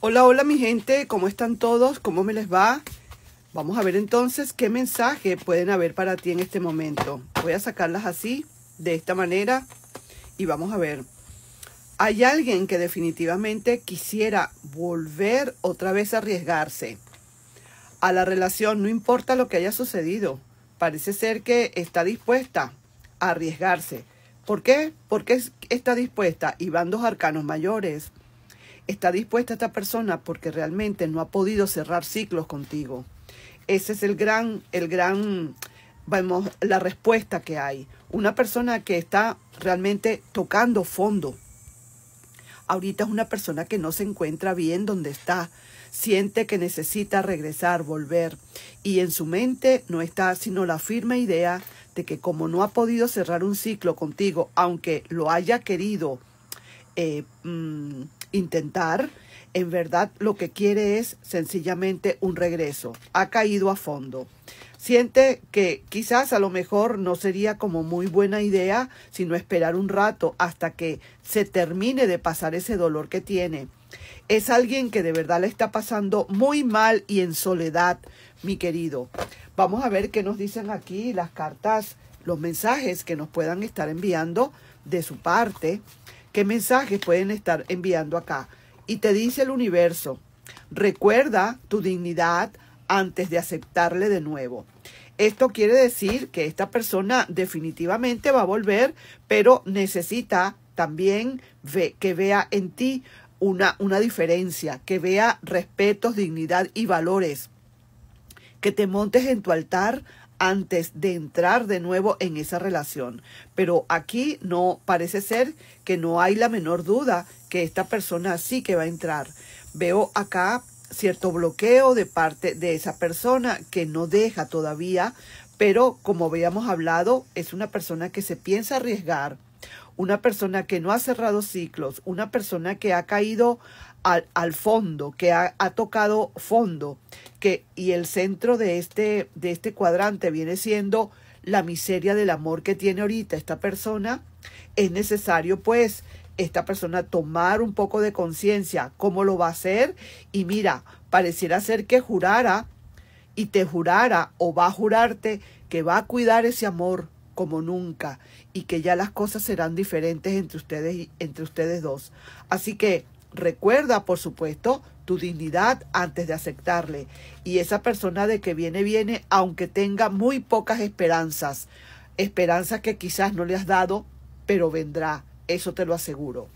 Hola, hola mi gente, ¿cómo están todos? ¿Cómo me les va? Vamos a ver entonces qué mensaje pueden haber para ti en este momento. Voy a sacarlas así, de esta manera, y vamos a ver. Hay alguien que definitivamente quisiera volver otra vez a arriesgarse a la relación, no importa lo que haya sucedido. Parece ser que está dispuesta a arriesgarse. ¿Por qué? Porque está dispuesta y van dos arcanos mayores está dispuesta esta persona porque realmente no ha podido cerrar ciclos contigo. Ese es el gran, el gran, vamos, la respuesta que hay. Una persona que está realmente tocando fondo. Ahorita es una persona que no se encuentra bien donde está. Siente que necesita regresar, volver. Y en su mente no está sino la firme idea de que como no ha podido cerrar un ciclo contigo, aunque lo haya querido eh, mm, intentar, en verdad lo que quiere es sencillamente un regreso. Ha caído a fondo. Siente que quizás a lo mejor no sería como muy buena idea sino esperar un rato hasta que se termine de pasar ese dolor que tiene. Es alguien que de verdad le está pasando muy mal y en soledad, mi querido. Vamos a ver qué nos dicen aquí las cartas, los mensajes que nos puedan estar enviando de su parte qué mensajes pueden estar enviando acá. Y te dice el universo, recuerda tu dignidad antes de aceptarle de nuevo. Esto quiere decir que esta persona definitivamente va a volver, pero necesita también que vea en ti una, una diferencia, que vea respetos, dignidad y valores. Que te montes en tu altar antes de entrar de nuevo en esa relación. Pero aquí no parece ser que no hay la menor duda que esta persona sí que va a entrar. Veo acá cierto bloqueo de parte de esa persona que no deja todavía, pero como habíamos hablado, es una persona que se piensa arriesgar una persona que no ha cerrado ciclos, una persona que ha caído al, fondo, que ha, ha, tocado fondo, que, y el centro de este, de este cuadrante viene siendo la miseria del amor que tiene ahorita esta persona, es necesario pues esta persona tomar un poco de conciencia cómo lo va a hacer y mira, pareciera ser que jurara y te jurara o va a jurarte que va a cuidar ese amor, como nunca y que ya las cosas serán diferentes entre ustedes, entre ustedes dos. Así que recuerda, por supuesto, tu dignidad antes de aceptarle. Y esa persona de que viene, viene, aunque tenga muy pocas esperanzas, esperanzas que quizás no le has dado, pero vendrá, eso te lo aseguro.